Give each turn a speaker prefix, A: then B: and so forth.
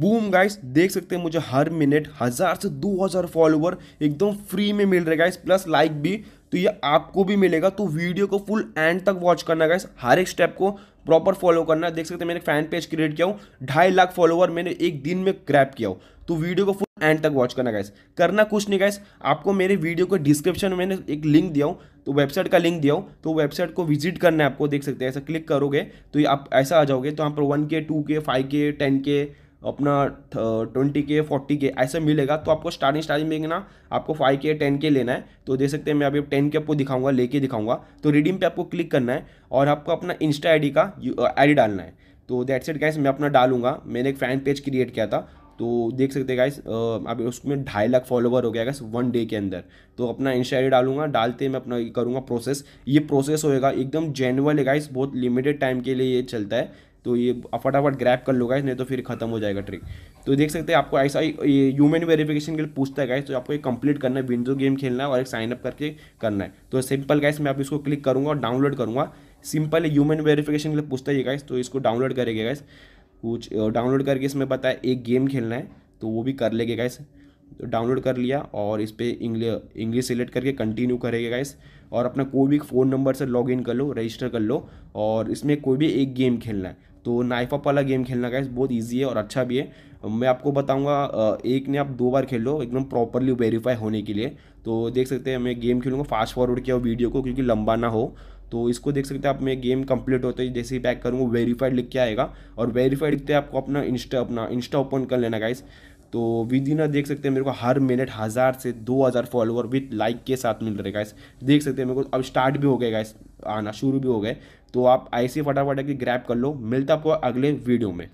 A: boom guys देख सकते हैं मुझे हर मिनट हज़ार से दो हज़ार फॉलोवर एकदम फ्री में मिल रहे गाइस प्लस लाइक भी तो ये आपको भी मिलेगा तो वीडियो को फुल एंड तक वॉच करना गाइस हर एक स्टेप को प्रॉपर फॉलो करना देख सकते हैं मैंने फैन पेज क्रिएट किया हूँ ढाई लाख फॉलोवर मैंने एक दिन में क्रैप किया हूँ तो वीडियो को फुल एंड तक वॉच करना गाइस करना कुछ नहीं गाइस आपको मेरे वीडियो के डिस्क्रिप्शन में मैंने एक लिंक दिया हूँ तो वेबसाइट का लिंक दिया हो तो वेबसाइट को विजिट करना है आपको देख सकते हैं ऐसा क्लिक करोगे तो आप ऐसा आ जाओगे तो यहाँ पर वन के टू के फाइव के टेन के अपना ट्वेंटी के फोर्टी के ऐसा मिलेगा तो आपको स्टार्टिंग स्टार्टिंग में ना आपको फाइव के टेन के लेना है तो देख सकते हैं मैं अभी टेन के आपको दिखाऊंगा लेके दिखाऊंगा तो रिडीम पे आपको क्लिक करना है और आपको अपना इंस्टा आईडी का आईडी डालना है तो देट सेट गाइस मैं अपना डालूंगा मैंने एक फैन पेज क्रिएट किया था तो देख सकते हैं गाइस अभी उसमें ढाई लाख फॉलोवर हो गया गाइस वन डे के अंदर तो अपना इंस्टा इंस्टाइडी डालूंगा डालते मैं अपना करूँगा प्रोसेस ये प्रोसेस होएगा एकदम जेनुअल है गाइस बहुत लिमिटेड टाइम के लिए ये चलता है तो ये फटाफट ग्रैप कर लो गाइस नहीं तो फिर खत्म हो जाएगा ट्रिक तो देख सकते हैं आपको ऐसा ये ह्यूमन वेरिफिकेशन के लिए पूछता है गाइस तो आपको ये कंप्लीट करना है विंडो गेम खेलना है और एक साइन अप करके करना है तो सिंपल गाइस मैं आप इसको क्लिक करूँगा और डाउनलोड करूँगा सिंपल ह्यूमन वेरिफिकेशन के लिए पूछता है ये गाइस तो इसको डाउनलोड करेगा गाइस कुछ डाउनलोड करके इसमें बताया एक गेम खेलना है तो वो भी कर लेंगे गाइस तो डाउनलोड कर लिया और इस पर इंग्लिश सिलेक्ट करके कंटिन्यू करेगा गाइस और अपना कोई भी फ़ोन नंबर से लॉग इन कर लो रजिस्टर कर लो और इसमें कोई भी एक गेम खेलना है तो अप वाला गेम खेलना का बहुत ईजी है और अच्छा भी है मैं आपको बताऊंगा एक ने आप दो बार खेल लो एकदम प्रॉपरली वेरीफाई होने के लिए तो देख सकते हैं मैं गेम खेलूँगा फास्ट फॉरवर्ड किया वीडियो को क्योंकि लंबा ना हो तो इसको देख सकते हैं आप मैं गेम कंप्लीट होते जैसे ही बैक करूँगा वेरीफाइड लिख के आएगा और वेरीफाइड लिखते आपको अपना इंस्टा अपना इंस्टा ओपन कर लेना गाइस तो विदिना देख सकते हैं मेरे को हर मिनट हज़ार से दो हज़ार फॉलोअर विथ लाइक के साथ मिल रहे गाइस देख सकते हैं मेरे को अब स्टार्ट भी हो गए गाइस आना शुरू भी हो गए तो आप ऐसे फटाफट की ग्रैप कर लो मिलता आपको अगले वीडियो में